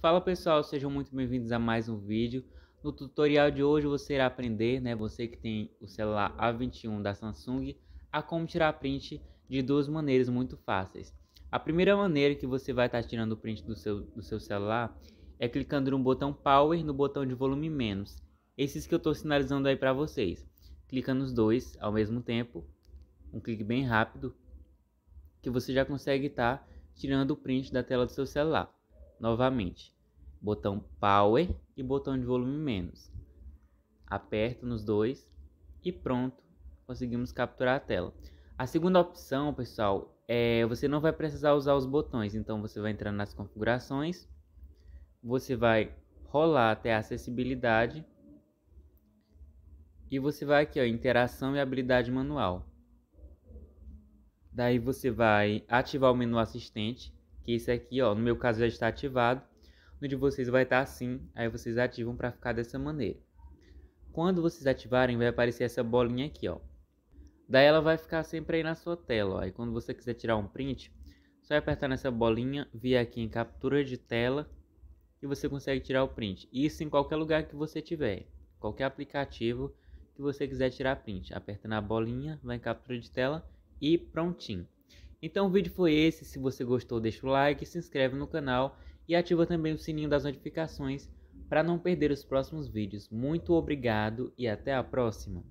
Fala pessoal, sejam muito bem-vindos a mais um vídeo. No tutorial de hoje você irá aprender, né, você que tem o celular A21 da Samsung, a como tirar print de duas maneiras muito fáceis. A primeira maneira que você vai estar tá tirando o print do seu, do seu celular é clicando no botão Power no botão de volume menos. Esses que eu estou sinalizando aí para vocês. Clica nos dois ao mesmo tempo, um clique bem rápido, que você já consegue estar tá tirando o print da tela do seu celular. Novamente, botão Power e botão de volume menos. Aperto nos dois e pronto, conseguimos capturar a tela. A segunda opção, pessoal, é você não vai precisar usar os botões, então você vai entrar nas configurações, você vai rolar até a acessibilidade e você vai aqui, ó, interação e habilidade manual. Daí você vai ativar o menu assistente, que esse aqui, ó, no meu caso já está ativado, no de vocês vai estar tá assim, aí vocês ativam para ficar dessa maneira. Quando vocês ativarem, vai aparecer essa bolinha aqui, ó. Daí ela vai ficar sempre aí na sua tela, ó. E quando você quiser tirar um print, só apertar nessa bolinha, vir aqui em captura de tela e você consegue tirar o print. Isso em qualquer lugar que você tiver, qualquer aplicativo que você quiser tirar print. Aperta na bolinha, vai em captura de tela e prontinho. Então o vídeo foi esse, se você gostou deixa o like, se inscreve no canal e ativa também o sininho das notificações para não perder os próximos vídeos. Muito obrigado e até a próxima!